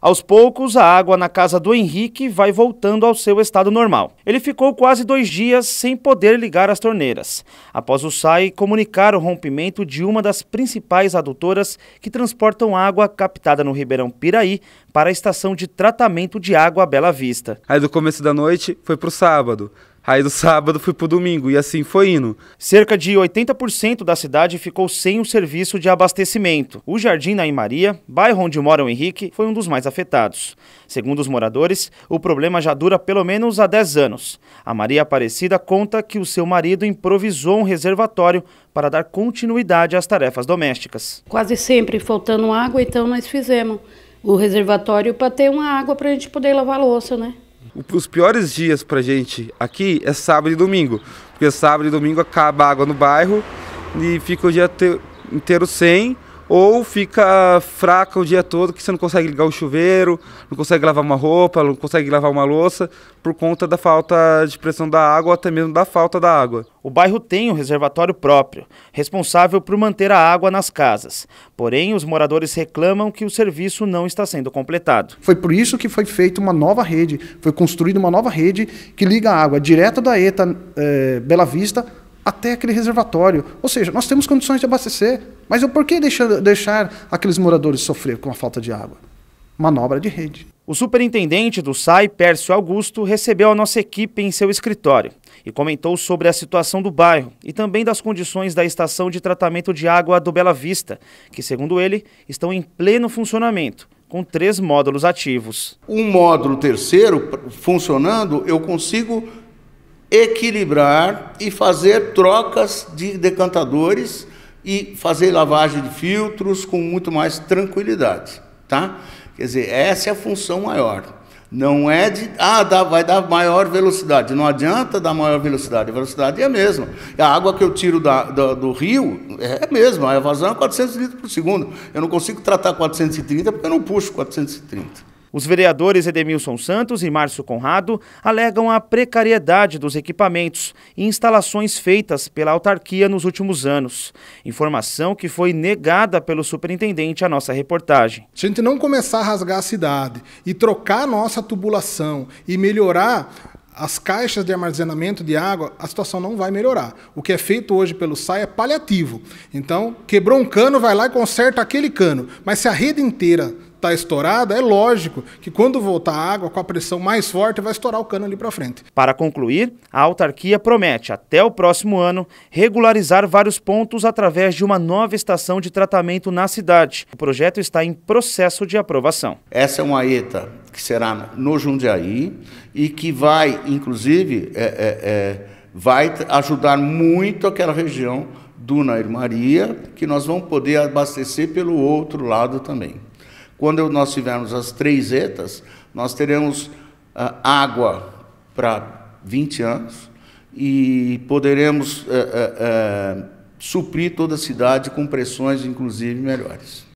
Aos poucos, a água na casa do Henrique vai voltando ao seu estado normal. Ele ficou quase dois dias sem poder ligar as torneiras. Após o SAI comunicar o rompimento de uma das principais adutoras que transportam água captada no Ribeirão Piraí para a estação de tratamento de água Bela Vista. Aí do começo da noite foi para o sábado. Aí do sábado fui pro domingo e assim foi indo. Cerca de 80% da cidade ficou sem o serviço de abastecimento. O Jardim Naim Maria, bairro onde mora o Henrique, foi um dos mais afetados. Segundo os moradores, o problema já dura pelo menos há 10 anos. A Maria Aparecida conta que o seu marido improvisou um reservatório para dar continuidade às tarefas domésticas. Quase sempre faltando água, então nós fizemos o reservatório para ter uma água para a gente poder lavar louça, né? os piores dias pra gente aqui é sábado e domingo. Porque sábado e domingo acaba a água no bairro e fica o dia inteiro sem ou fica fraca o dia todo que você não consegue ligar o chuveiro, não consegue lavar uma roupa, não consegue lavar uma louça por conta da falta de pressão da água ou até mesmo da falta da água. O bairro tem um reservatório próprio, responsável por manter a água nas casas. Porém, os moradores reclamam que o serviço não está sendo completado. Foi por isso que foi feita uma nova rede, foi construída uma nova rede que liga a água direto da ETA eh, Bela Vista até aquele reservatório. Ou seja, nós temos condições de abastecer mas por que deixar, deixar aqueles moradores sofrer com a falta de água? Manobra de rede. O superintendente do SAI, Pércio Augusto, recebeu a nossa equipe em seu escritório e comentou sobre a situação do bairro e também das condições da estação de tratamento de água do Bela Vista, que, segundo ele, estão em pleno funcionamento, com três módulos ativos. Um módulo terceiro funcionando, eu consigo equilibrar e fazer trocas de decantadores e fazer lavagem de filtros com muito mais tranquilidade, tá? Quer dizer, essa é a função maior. Não é de, ah, dá, vai dar maior velocidade. Não adianta dar maior velocidade. A velocidade é a mesma. A água que eu tiro da, da, do rio é a mesma. A evasão é 400 litros por segundo. Eu não consigo tratar 430 porque eu não puxo 430. Os vereadores Edemilson Santos e Márcio Conrado alegam a precariedade dos equipamentos e instalações feitas pela autarquia nos últimos anos. Informação que foi negada pelo superintendente à nossa reportagem. Se a gente não começar a rasgar a cidade e trocar nossa tubulação e melhorar as caixas de armazenamento de água, a situação não vai melhorar. O que é feito hoje pelo SAI é paliativo. Então, quebrou um cano, vai lá e conserta aquele cano. Mas se a rede inteira está estourada, é lógico que quando voltar a água com a pressão mais forte vai estourar o cano ali para frente. Para concluir, a autarquia promete até o próximo ano regularizar vários pontos através de uma nova estação de tratamento na cidade. O projeto está em processo de aprovação. Essa é uma ETA que será no Jundiaí e que vai, inclusive, é, é, é, vai ajudar muito aquela região do Nair Maria, que nós vamos poder abastecer pelo outro lado também. Quando nós tivermos as três etas, nós teremos ah, água para 20 anos e poderemos eh, eh, eh, suprir toda a cidade com pressões, inclusive, melhores.